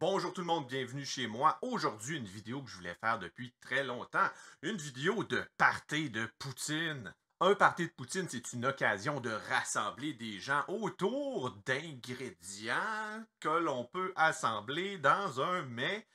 Bonjour tout le monde, bienvenue chez moi. Aujourd'hui, une vidéo que je voulais faire depuis très longtemps. Une vidéo de party de Poutine. Un party de Poutine, c'est une occasion de rassembler des gens autour d'ingrédients que l'on peut assembler dans un mets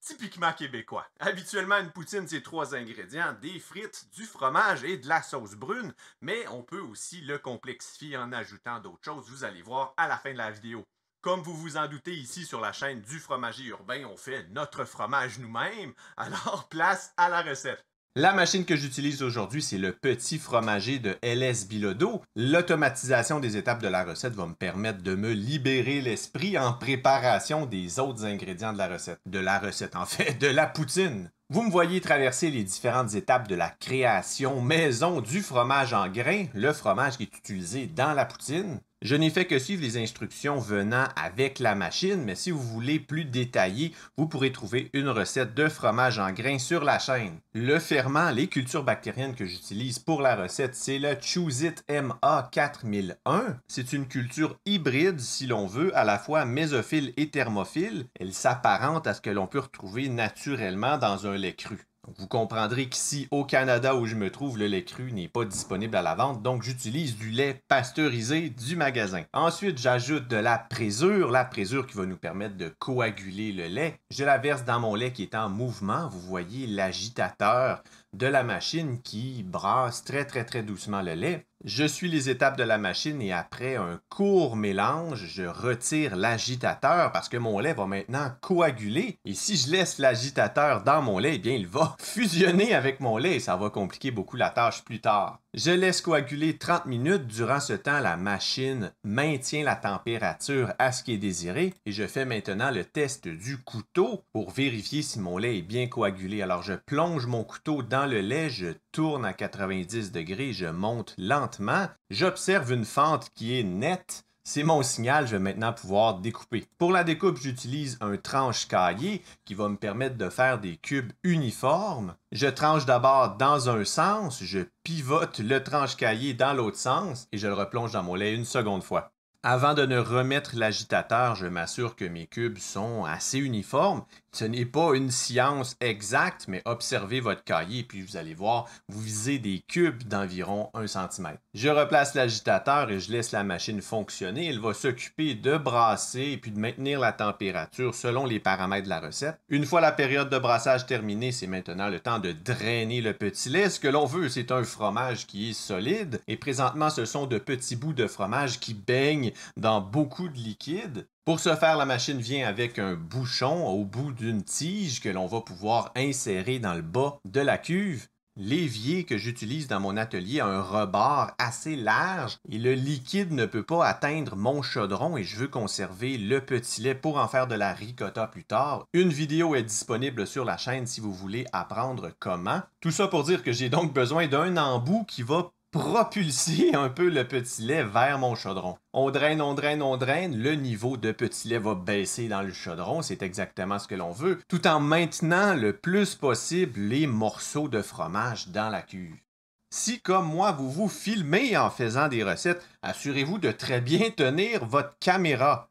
typiquement québécois. Habituellement, une poutine, c'est trois ingrédients, des frites, du fromage et de la sauce brune, mais on peut aussi le complexifier en ajoutant d'autres choses, vous allez voir à la fin de la vidéo. Comme vous vous en doutez, ici sur la chaîne du fromager urbain, on fait notre fromage nous-mêmes, alors place à la recette. La machine que j'utilise aujourd'hui, c'est le petit fromager de LS Bilodo. L'automatisation des étapes de la recette va me permettre de me libérer l'esprit en préparation des autres ingrédients de la recette. De la recette, en fait, de la poutine. Vous me voyez traverser les différentes étapes de la création maison du fromage en grains, le fromage qui est utilisé dans la poutine. Je n'ai fait que suivre les instructions venant avec la machine, mais si vous voulez plus détaillé, vous pourrez trouver une recette de fromage en grains sur la chaîne. Le ferment, les cultures bactériennes que j'utilise pour la recette, c'est le Choose It MA4001. C'est une culture hybride, si l'on veut, à la fois mésophile et thermophile. Elle s'apparente à ce que l'on peut retrouver naturellement dans un lait cru vous comprendrez qu'ici, au Canada où je me trouve, le lait cru n'est pas disponible à la vente, donc j'utilise du lait pasteurisé du magasin. Ensuite, j'ajoute de la présure, la présure qui va nous permettre de coaguler le lait. Je la verse dans mon lait qui est en mouvement. Vous voyez l'agitateur de la machine qui brasse très très très doucement le lait. Je suis les étapes de la machine et après un court mélange, je retire l'agitateur parce que mon lait va maintenant coaguler. Et si je laisse l'agitateur dans mon lait, eh bien il va fusionner avec mon lait et ça va compliquer beaucoup la tâche plus tard. Je laisse coaguler 30 minutes. Durant ce temps, la machine maintient la température à ce qui est désiré et je fais maintenant le test du couteau pour vérifier si mon lait est bien coagulé. Alors je plonge mon couteau dans le lait, je tourne à 90 degrés, je monte lentement j'observe une fente qui est nette. C'est mon signal, je vais maintenant pouvoir découper. Pour la découpe, j'utilise un tranche cahier qui va me permettre de faire des cubes uniformes. Je tranche d'abord dans un sens, je pivote le tranche cahier dans l'autre sens et je le replonge dans mon lait une seconde fois. Avant de ne remettre l'agitateur, je m'assure que mes cubes sont assez uniformes ce n'est pas une science exacte, mais observez votre cahier, puis vous allez voir, vous visez des cubes d'environ 1 cm. Je replace l'agitateur et je laisse la machine fonctionner. Elle va s'occuper de brasser et puis de maintenir la température selon les paramètres de la recette. Une fois la période de brassage terminée, c'est maintenant le temps de drainer le petit lait. Ce que l'on veut, c'est un fromage qui est solide. Et présentement, ce sont de petits bouts de fromage qui baignent dans beaucoup de liquide. Pour ce faire, la machine vient avec un bouchon au bout d'une tige que l'on va pouvoir insérer dans le bas de la cuve. L'évier que j'utilise dans mon atelier a un rebord assez large et le liquide ne peut pas atteindre mon chaudron et je veux conserver le petit lait pour en faire de la ricotta plus tard. Une vidéo est disponible sur la chaîne si vous voulez apprendre comment. Tout ça pour dire que j'ai donc besoin d'un embout qui va propulser un peu le petit lait vers mon chaudron. On draine, on draine, on draine, le niveau de petit lait va baisser dans le chaudron, c'est exactement ce que l'on veut, tout en maintenant le plus possible les morceaux de fromage dans la cuve. Si, comme moi, vous vous filmez en faisant des recettes, assurez-vous de très bien tenir votre caméra.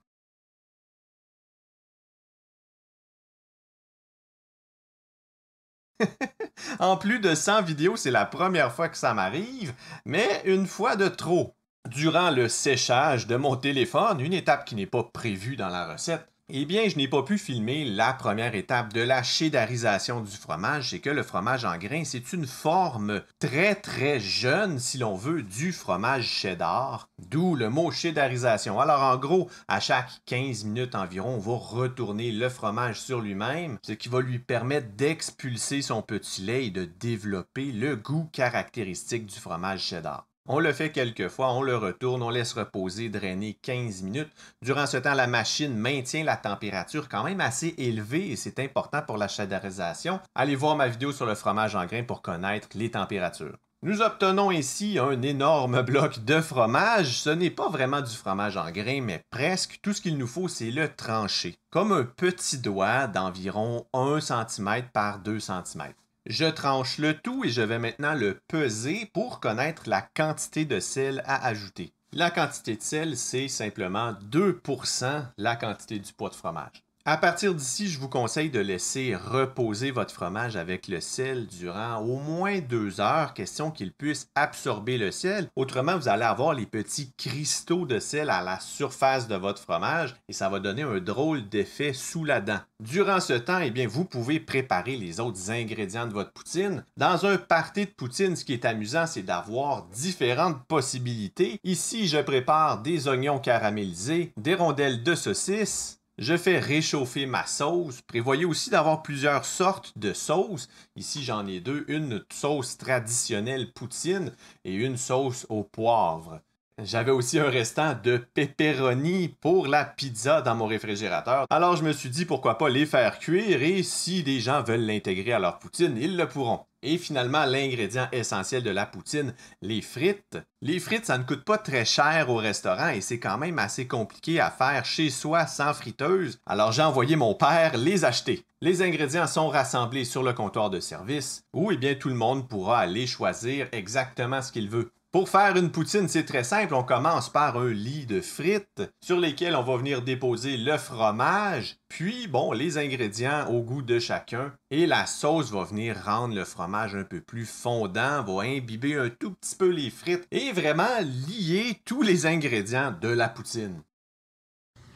en plus de 100 vidéos, c'est la première fois que ça m'arrive, mais une fois de trop. Durant le séchage de mon téléphone, une étape qui n'est pas prévue dans la recette, eh bien, je n'ai pas pu filmer la première étape de la chédarisation du fromage, c'est que le fromage en grains, c'est une forme très très jeune, si l'on veut, du fromage cheddar, d'où le mot chédarisation. Alors en gros, à chaque 15 minutes environ, on va retourner le fromage sur lui-même, ce qui va lui permettre d'expulser son petit lait et de développer le goût caractéristique du fromage cheddar. On le fait quelques fois, on le retourne, on laisse reposer, drainer 15 minutes. Durant ce temps, la machine maintient la température quand même assez élevée et c'est important pour la chadarisation. Allez voir ma vidéo sur le fromage en grain pour connaître les températures. Nous obtenons ici un énorme bloc de fromage. Ce n'est pas vraiment du fromage en grain, mais presque. Tout ce qu'il nous faut, c'est le trancher, comme un petit doigt d'environ 1 cm par 2 cm. Je tranche le tout et je vais maintenant le peser pour connaître la quantité de sel à ajouter. La quantité de sel, c'est simplement 2% la quantité du poids de fromage. À partir d'ici, je vous conseille de laisser reposer votre fromage avec le sel durant au moins deux heures, question qu'il puisse absorber le sel. Autrement, vous allez avoir les petits cristaux de sel à la surface de votre fromage et ça va donner un drôle d'effet sous la dent. Durant ce temps, eh bien, vous pouvez préparer les autres ingrédients de votre poutine. Dans un party de poutine, ce qui est amusant, c'est d'avoir différentes possibilités. Ici, je prépare des oignons caramélisés, des rondelles de saucisse... Je fais réchauffer ma sauce. Prévoyez aussi d'avoir plusieurs sortes de sauces. Ici, j'en ai deux. Une sauce traditionnelle poutine et une sauce au poivre. J'avais aussi un restant de pepperoni pour la pizza dans mon réfrigérateur. Alors je me suis dit pourquoi pas les faire cuire et si des gens veulent l'intégrer à leur poutine, ils le pourront. Et finalement, l'ingrédient essentiel de la poutine, les frites. Les frites, ça ne coûte pas très cher au restaurant et c'est quand même assez compliqué à faire chez soi sans friteuse. Alors j'ai envoyé mon père les acheter. Les ingrédients sont rassemblés sur le comptoir de service où eh bien, tout le monde pourra aller choisir exactement ce qu'il veut. Pour faire une poutine, c'est très simple. On commence par un lit de frites sur lesquels on va venir déposer le fromage, puis bon, les ingrédients au goût de chacun. Et la sauce va venir rendre le fromage un peu plus fondant, va imbiber un tout petit peu les frites et vraiment lier tous les ingrédients de la poutine.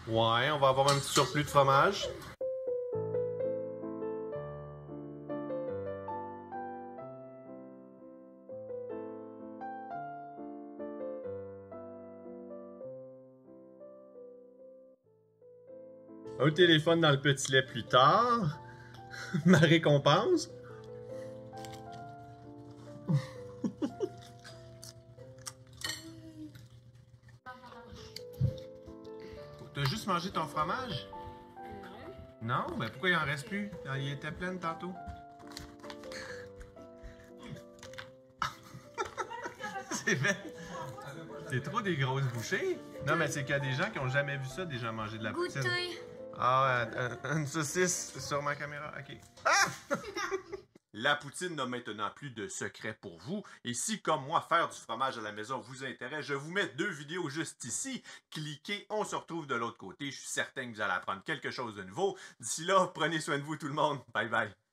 Ouais, on va avoir un petit surplus de fromage. un téléphone dans le petit lait plus tard, ma récompense. T'as juste mangé ton fromage? Non, mais ben, pourquoi il en reste plus? Il était plein tantôt. c'est vrai. C'est trop des grosses bouchées. Non, mais c'est qu'il y a des gens qui ont jamais vu ça, déjà manger de la poutine. Ah, une saucisse sur ma caméra. Ok. Ah! La poutine n'a maintenant plus de secret pour vous. Et si, comme moi, faire du fromage à la maison vous intéresse, je vous mets deux vidéos juste ici. Cliquez, on se retrouve de l'autre côté. Je suis certain que vous allez apprendre quelque chose de nouveau. D'ici là, prenez soin de vous tout le monde. Bye bye.